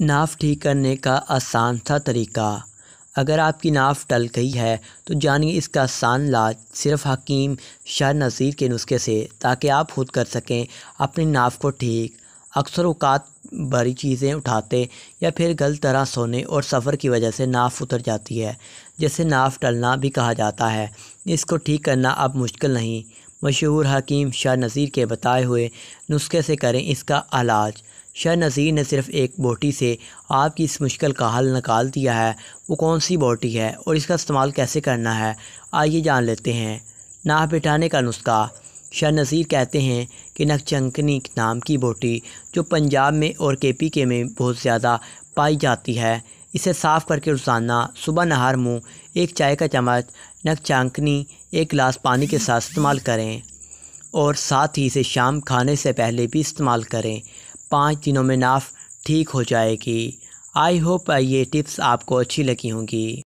नाफ ठीक करने का आसान सा तरीका अगर आपकी नाफ टल गई है तो जानिए इसका आसान लाज सिर्फ हकीम शाह नज़ीर के नुस्खे से ताकि आप खुद कर सकें अपनी नाफ को ठीक अक्सर अवकात बड़ी चीज़ें उठाते या फिर गलत तरह सोने और सफ़र की वजह से नाफ उतर जाती है जैसे नाफ़ टलना भी कहा जाता है इसको ठीक करना अब मुश्किल नहीं मशहूर हकीम शाह नज़ीर के बताए हुए नुस्खे से करें इसका इलाज शाह नज़ीर ने सिर्फ एक बोटी से आपकी इस मुश्किल का हल निकाल दिया है वो कौन सी बोटी है और इसका इस्तेमाल कैसे करना है आइए जान लेते हैं नाह बिठाने का नुस्खा शाह नज़ीर कहते हैं कि नकचंकनी नाम की बोटी जो पंजाब में और के पी के में बहुत ज़्यादा पाई जाती है इसे साफ़ करके रोज़ाना सुबह नहार मुँह एक चाय का चम्मच नक चांकनी एक गिलास पानी के साथ इस्तेमाल करें और साथ ही इसे शाम खाने से पहले भी इस्तेमाल करें पाँच दिनों में नाफ ठीक हो जाएगी आई होप ये टिप्स आपको अच्छी लगी होंगी